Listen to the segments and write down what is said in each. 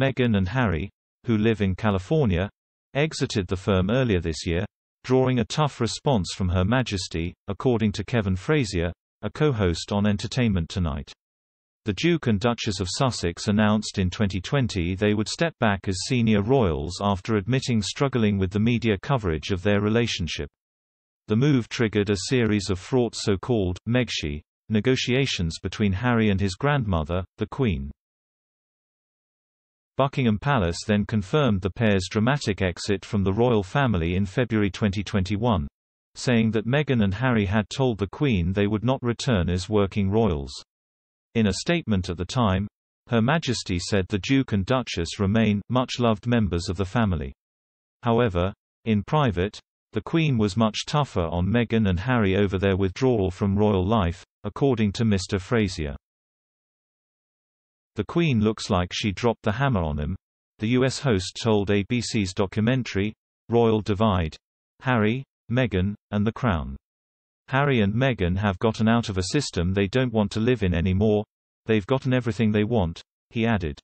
Meghan and Harry, who live in California, exited the firm earlier this year, drawing a tough response from Her Majesty, according to Kevin Frazier, a co-host on Entertainment Tonight. The Duke and Duchess of Sussex announced in 2020 they would step back as senior royals after admitting struggling with the media coverage of their relationship. The move triggered a series of fraught so-called Megshi negotiations between Harry and his grandmother, the Queen. Buckingham Palace then confirmed the pair's dramatic exit from the royal family in February 2021, saying that Meghan and Harry had told the Queen they would not return as working royals. In a statement at the time, Her Majesty said the Duke and Duchess remain much loved members of the family. However, in private, the Queen was much tougher on Meghan and Harry over their withdrawal from royal life, according to Mr. Frazier. The Queen looks like she dropped the hammer on him. The U.S. host told ABC's documentary, Royal Divide. Harry, Meghan, and the Crown. Harry and Meghan have gotten out of a system they don't want to live in anymore. They've gotten everything they want, he added.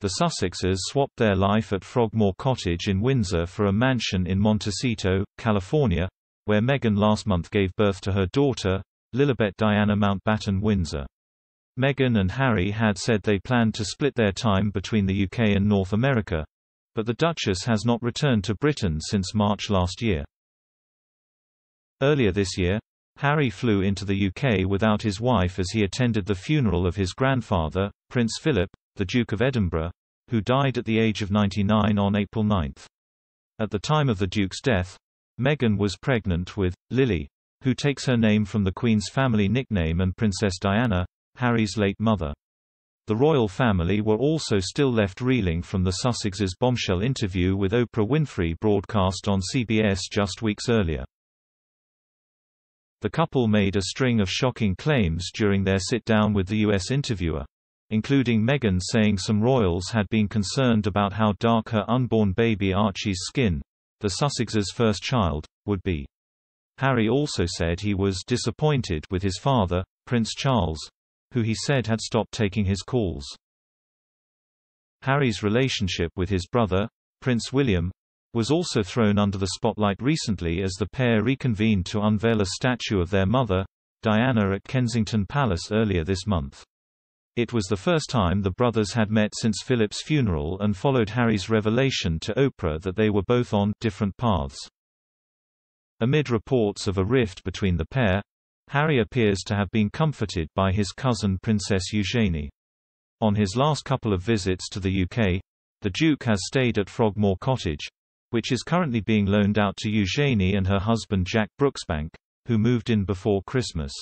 The Sussexes swapped their life at Frogmore Cottage in Windsor for a mansion in Montecito, California, where Meghan last month gave birth to her daughter, Lilibet Diana Mountbatten Windsor. Meghan and Harry had said they planned to split their time between the UK and North America, but the Duchess has not returned to Britain since March last year. Earlier this year, Harry flew into the UK without his wife as he attended the funeral of his grandfather, Prince Philip, the Duke of Edinburgh, who died at the age of 99 on April 9. At the time of the Duke's death, Meghan was pregnant with Lily, who takes her name from the Queen's family nickname and Princess Diana, Harry's late mother. The royal family were also still left reeling from the Sussexes' bombshell interview with Oprah Winfrey broadcast on CBS just weeks earlier. The couple made a string of shocking claims during their sit-down with the U.S. interviewer, including Meghan saying some royals had been concerned about how dark her unborn baby Archie's skin, the Sussexes' first child, would be. Harry also said he was disappointed with his father, Prince Charles, who he said had stopped taking his calls. Harry's relationship with his brother, Prince William, was also thrown under the spotlight recently as the pair reconvened to unveil a statue of their mother, Diana at Kensington Palace earlier this month. It was the first time the brothers had met since Philip's funeral and followed Harry's revelation to Oprah that they were both on different paths. Amid reports of a rift between the pair, Harry appears to have been comforted by his cousin Princess Eugenie. On his last couple of visits to the UK, the Duke has stayed at Frogmore Cottage, which is currently being loaned out to Eugenie and her husband Jack Brooksbank, who moved in before Christmas.